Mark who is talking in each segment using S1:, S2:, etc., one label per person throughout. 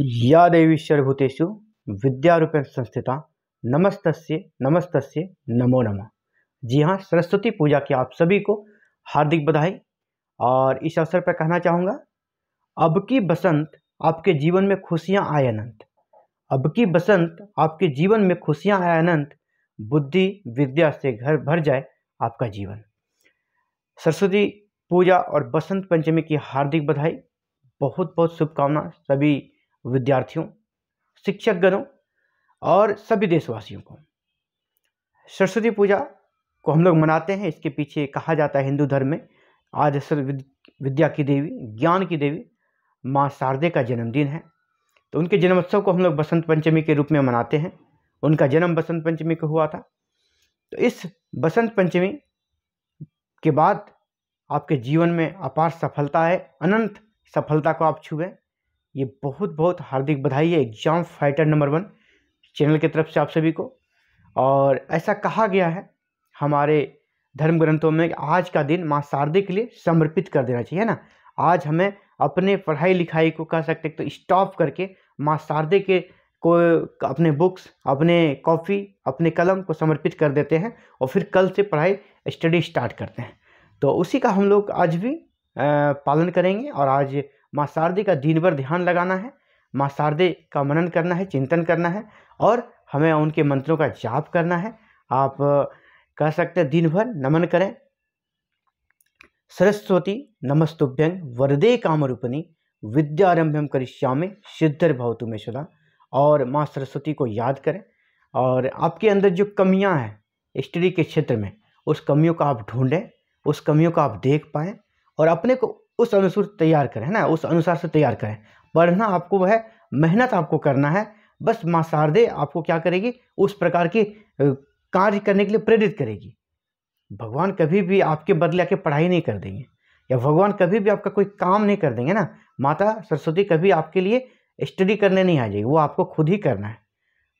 S1: या देवी सर्वभूतेषु विद्यारूपेण संस्थिता नमस्त नमस्त नमो नमः जी हाँ सरस्वती पूजा की आप सभी को हार्दिक बधाई और इस अवसर पर कहना चाहूँगा अब की बसंत आपके जीवन में खुशियाँ आए अनंत अब की बसंत आपके जीवन में खुशियाँ आए अनंत बुद्धि विद्या से घर भर जाए आपका जीवन सरस्वती पूजा और बसंत पंचमी की हार्दिक बधाई बहुत बहुत शुभकामना सभी विद्यार्थियों शिक्षकगणों और सभी देशवासियों को सरस्वती पूजा को हम लोग मनाते हैं इसके पीछे कहा जाता है हिंदू धर्म में आज सर्व विद्या की देवी ज्ञान की देवी माँ शारदे का जन्मदिन है तो उनके जन्मोत्सव को हम लोग बसंत पंचमी के रूप में मनाते हैं उनका जन्म बसंत पंचमी को हुआ था तो इस बसंत पंचमी के बाद आपके जीवन में अपार सफलता है अनंत सफलता को आप छुएं ये बहुत बहुत हार्दिक बधाई है exam fighter number one channel की तरफ से आप सभी को और ऐसा कहा गया है हमारे धर्म ग्रंथों में आज का दिन माँ शारदे के लिए समर्पित कर देना चाहिए ना आज हमें अपने पढ़ाई लिखाई को कह सकते तो स्टॉप करके माँ शारदे के को अपने बुक्स अपने कॉपी अपने कलम को समर्पित कर देते हैं और फिर कल से पढ़ाई स्टडी स्टार्ट करते हैं तो उसी का हम लोग आज भी पालन करेंगे और आज माँ शारदे का दिन भर ध्यान लगाना है माँ शारदे का मनन करना है चिंतन करना है और हमें उनके मंत्रों का जाप करना है आप कह सकते हैं दिन भर नमन करें सरस्वती नमस्तुभ्यंग वरदे कामरूपिणी विद्यारंभ्यम करिष्यामि सिद्धर भवतु तुम्हें सदा और माँ सरस्वती को याद करें और आपके अंदर जो कमियाँ हैं स्टडी के क्षेत्र में उस कमियों का आप ढूंढें उस कमियों का आप देख पाएँ और अपने को उस अनुसार तैयार करें है ना उस अनुसार से तैयार करें पढ़ना आपको वह मेहनत आपको करना है बस माँ शारदे आपको क्या करेगी उस प्रकार की कार्य करने के लिए प्रेरित करेगी भगवान कभी भी आपके बदले आके पढ़ाई नहीं कर देंगे या भगवान कभी भी आपका कोई काम नहीं कर देंगे ना माता सरस्वती कभी आपके लिए स्टडी करने नहीं आ जाएगी वो आपको खुद ही करना है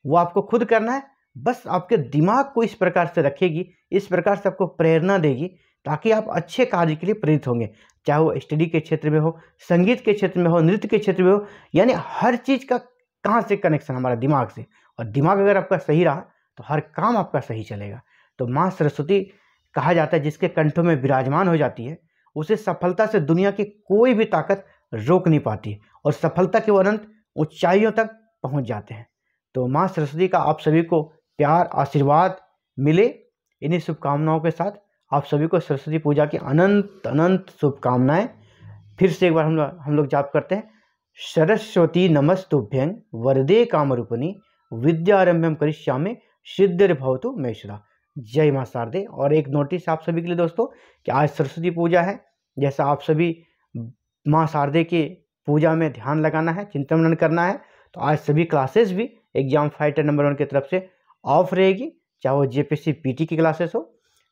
S1: वो आपको खुद करना है बस आपके दिमाग को इस प्रकार से रखेगी इस प्रकार से आपको प्रेरणा देगी ताकि आप अच्छे कार्य के लिए प्रेरित होंगे चाहे वो स्टडी के क्षेत्र में हो संगीत के क्षेत्र में हो नृत्य के क्षेत्र में हो यानी हर चीज़ का कहाँ से कनेक्शन हमारा दिमाग से और दिमाग अगर आपका सही रहा तो हर काम आपका सही चलेगा तो माँ सरस्वती कहा जाता है जिसके कंठों में विराजमान हो जाती है उसे सफलता से दुनिया की कोई भी ताकत रोक नहीं पाती और सफलता के अनंत ऊंचाइयों तक पहुंच जाते हैं तो माँ सरस्वती का आप सभी को प्यार आशीर्वाद मिले इन्हीं शुभकामनाओं के साथ आप सभी को सरस्वती पूजा की अनंत अनंत शुभकामनाएं फिर से एक बार हम लोग हम लोग जाप करते हैं सरस्वती नमस्तुभ्यंग वरदे कामरूपणी विद्यारंभम करिष्यामि सिद्धिर भवतु मेषरा जय माँ शारदे और एक नोटिस आप सभी के लिए दोस्तों कि आज सरस्वती पूजा है जैसा आप सभी माँ शारदे की पूजा में ध्यान लगाना है चिंतन करना है तो आज सभी क्लासेस भी एग्जाम फाइटर नंबर वन की तरफ से ऑफ रहेगी चाहे वो जे पी की क्लासेस हो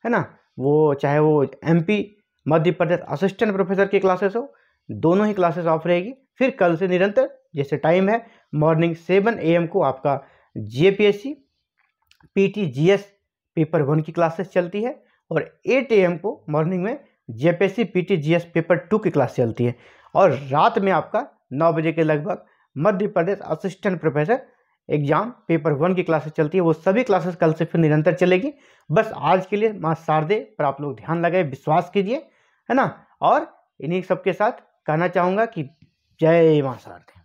S1: है ना वो चाहे वो MP Madhya Pradesh assistant professor की क्लासेस हो दोनों ही क्लासेस ऑफ रहेगी फिर कल से निरंतर जैसे टाइम है मॉर्निंग सेवन ए को आपका J P S C P T G S paper one की क्लासेस चलती है और एट ए को मॉर्निंग में J P S C P T G S paper two की क्लास चलती है और रात में आपका नौ बजे के लगभग Madhya Pradesh assistant professor exam paper one की क्लासेस चलती है वो सभी क्लासेस कल से फिर निरंतर चलेगी बस आज के लिए माँ शारदे पर आप लोग ध्यान लगाए विश्वास कीजिए है ना और इन्हीं सबके साथ कहना चाहूँगा कि जय माँ शारदे